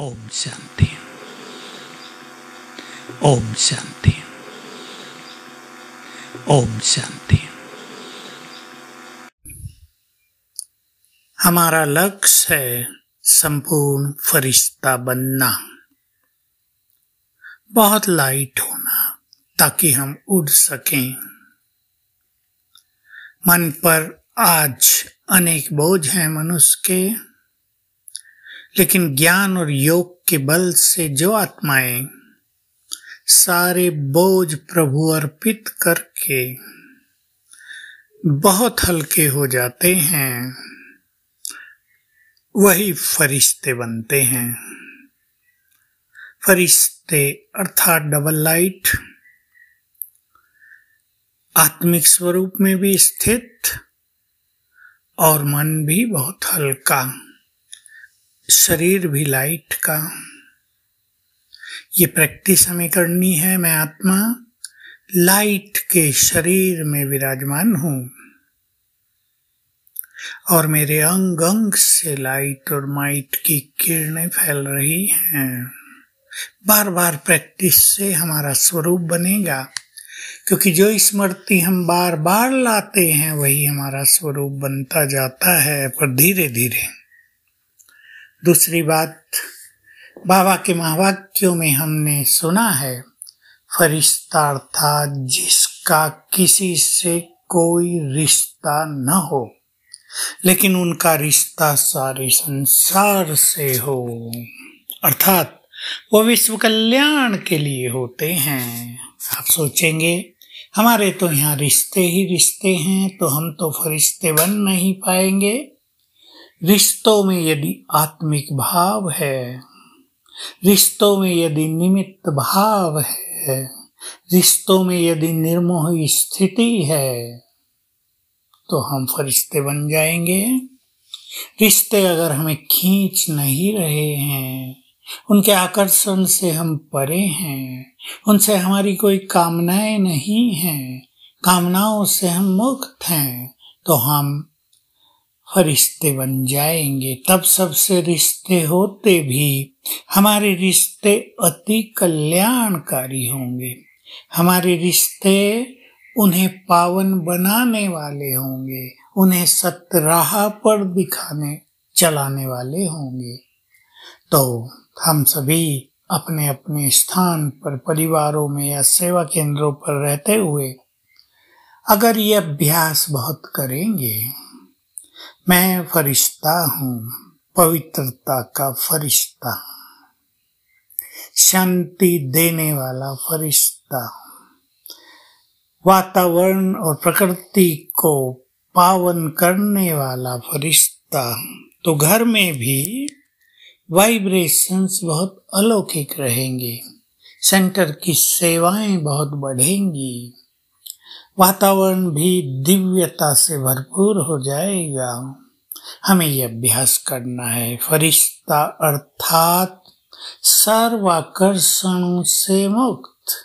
ओम शांति ओम शांति ओम शांति हमारा लक्ष्य है संपूर्ण फरिश्ता बनना बहुत लाइट होना ताकि हम उड़ सकें मन पर आज अनेक बोझ हैं मनुष्य के लेकिन ज्ञान और योग के बल से जो आत्माएं सारे बोझ प्रभु अर्पित करके बहुत हल्के हो जाते हैं वही फरिश्ते बनते हैं फरिश्ते अर्थात डबल लाइट आत्मिक स्वरूप में भी स्थित और मन भी बहुत हल्का शरीर भी लाइट का ये प्रैक्टिस हमें करनी है मैं आत्मा लाइट के शरीर में विराजमान हूं और मेरे अंग अंग से लाइट और माइट की किरणें फैल रही हैं बार बार प्रैक्टिस से हमारा स्वरूप बनेगा क्योंकि जो स्मृति हम बार बार लाते हैं वही हमारा स्वरूप बनता जाता है पर धीरे धीरे दूसरी बात बाबा के महावाक्यों में हमने सुना है फरिश्ता अर्थात जिसका किसी से कोई रिश्ता न हो लेकिन उनका रिश्ता सारे संसार से हो अर्थात वो विश्व कल्याण के लिए होते हैं आप सोचेंगे हमारे तो यहाँ रिश्ते ही रिश्ते हैं तो हम तो फरिश्ते बन नहीं पाएंगे रिश्तों में यदि आत्मिक भाव है रिश्तों में यदि निमित्त भाव है रिश्तों में यदि निर्मोह स्थिति है तो हम फरिश्ते बन जाएंगे रिश्ते अगर हमें खींच नहीं रहे हैं उनके आकर्षण से हम परे हैं उनसे हमारी कोई कामनाएं नहीं हैं कामनाओं से हम मुक्त हैं तो हम रिश्ते बन जाएंगे तब सबसे रिश्ते होते भी हमारे रिश्ते अति कल्याणकारी होंगे हमारे रिश्ते उन्हें पावन बनाने वाले होंगे उन्हें सतराह पर दिखाने चलाने वाले होंगे तो हम सभी अपने अपने स्थान पर परिवारों में या सेवा केंद्रों पर रहते हुए अगर ये अभ्यास बहुत करेंगे मैं फरिश्ता हूँ पवित्रता का फरिश्ता शांति देने वाला फरिश्ता वातावरण और प्रकृति को पावन करने वाला फरिश्ता तो घर में भी वाइब्रेशंस बहुत अलौकिक रहेंगे सेंटर की सेवाएं बहुत बढ़ेंगी वातावरण भी दिव्यता से भरपूर हो जाएगा हमें यह अभ्यास करना है फरिश्ता अर्थात सर्वाकर्षणों से मुक्त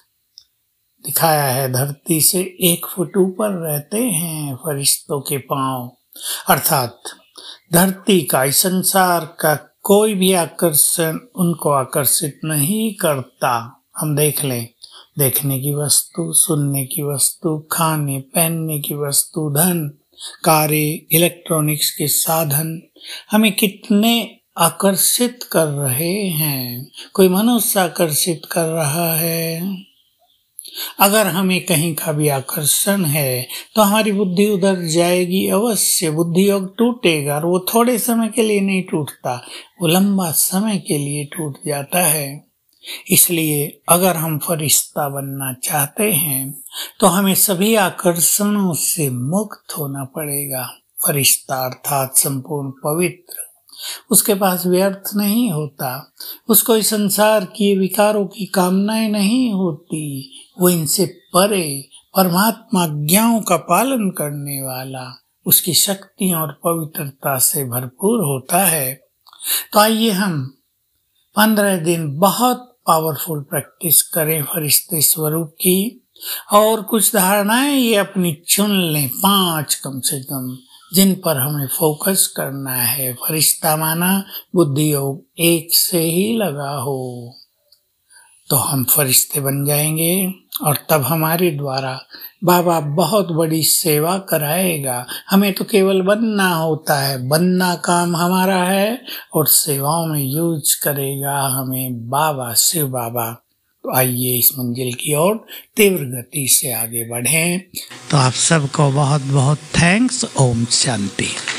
दिखाया है धरती से एक फुट ऊपर रहते हैं फरिश्तों के पांव अर्थात धरती का इस संसार का कोई भी आकर्षण उनको आकर्षित नहीं करता हम देख लें देखने की वस्तु सुनने की वस्तु खाने पहनने की वस्तु धन कार्य इलेक्ट्रॉनिक्स के साधन हमें कितने आकर्षित कर रहे हैं कोई मनुष्य आकर्षित कर रहा है अगर हमें कहीं का भी आकर्षण है तो हमारी बुद्धि उधर जाएगी अवश्य बुद्धि योग टूटेगा और वो थोड़े समय के लिए नहीं टूटता वो लंबा समय के लिए टूट जाता है इसलिए अगर हम फरिश्ता बनना चाहते हैं तो हमें सभी आकर्षणों से मुक्त होना पड़ेगा फरिश्ता अर्थात संपूर्ण पवित्र उसके पास व्यर्थ नहीं होता उसको इस संसार की विकारों की कामनाएं नहीं होती वो इनसे परे परमात्मा ज्ञाओं का पालन करने वाला उसकी शक्ति और पवित्रता से भरपूर होता है तो आइए हम पंद्रह दिन बहुत पावरफुल प्रैक्टिस करें फरिश्ते स्वरूप की और कुछ धारणाएं ये अपनी चुन लें पांच कम से कम जिन पर हमें फोकस करना है फरिश्ता माना बुद्धि योग एक से ही लगा हो तो हम फरिश्ते बन जाएंगे और तब हमारे द्वारा बाबा बहुत बड़ी सेवा कराएगा हमें तो केवल बनना होता है बनना काम हमारा है और सेवाओं में यूज करेगा हमें बाबा शिव बाबा तो आइए इस मंजिल की ओर तीव्र गति से आगे बढ़ें तो आप सबको बहुत बहुत थैंक्स ओम शांति